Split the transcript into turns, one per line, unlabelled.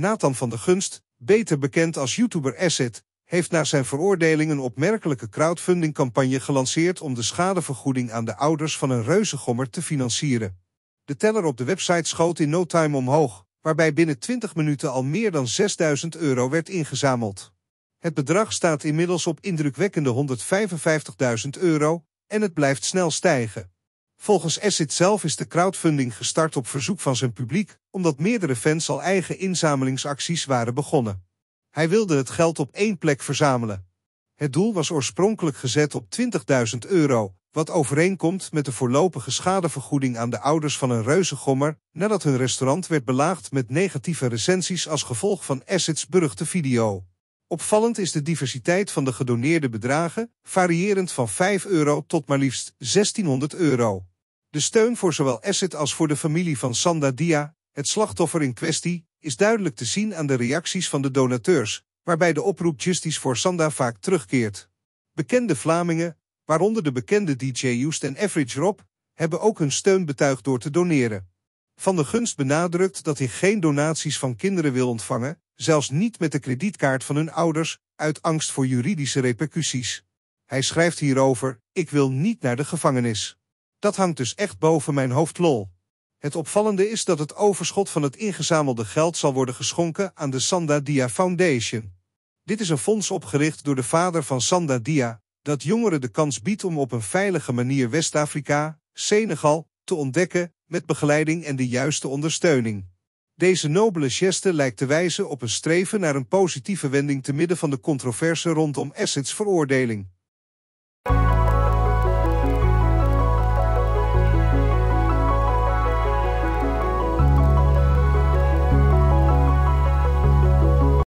Nathan van der Gunst, beter bekend als YouTuber Asset, heeft na zijn veroordeling een opmerkelijke crowdfundingcampagne gelanceerd om de schadevergoeding aan de ouders van een reuzegommer te financieren. De teller op de website schoot in no time omhoog, waarbij binnen 20 minuten al meer dan 6000 euro werd ingezameld. Het bedrag staat inmiddels op indrukwekkende 155.000 euro en het blijft snel stijgen. Volgens Acid zelf is de crowdfunding gestart op verzoek van zijn publiek, omdat meerdere fans al eigen inzamelingsacties waren begonnen. Hij wilde het geld op één plek verzamelen. Het doel was oorspronkelijk gezet op 20.000 euro, wat overeenkomt met de voorlopige schadevergoeding aan de ouders van een reuzengommer nadat hun restaurant werd belaagd met negatieve recensies als gevolg van Acid's beruchte video. Opvallend is de diversiteit van de gedoneerde bedragen, variërend van 5 euro tot maar liefst 1600 euro. De steun voor zowel Asset als voor de familie van Sanda Dia, het slachtoffer in kwestie, is duidelijk te zien aan de reacties van de donateurs, waarbij de oproep Justice voor Sanda vaak terugkeert. Bekende Vlamingen, waaronder de bekende DJ Houston en Average Rob, hebben ook hun steun betuigd door te doneren. Van de Gunst benadrukt dat hij geen donaties van kinderen wil ontvangen, zelfs niet met de kredietkaart van hun ouders, uit angst voor juridische repercussies. Hij schrijft hierover, ik wil niet naar de gevangenis. Dat hangt dus echt boven mijn hoofd lol. Het opvallende is dat het overschot van het ingezamelde geld zal worden geschonken aan de Sanda Dia Foundation. Dit is een fonds opgericht door de vader van Sanda Dia, dat jongeren de kans biedt om op een veilige manier West-Afrika, Senegal, te ontdekken met begeleiding en de juiste ondersteuning. Deze nobele geste lijkt te wijzen op een streven naar een positieve wending te midden van de controverse rondom Assets veroordeling.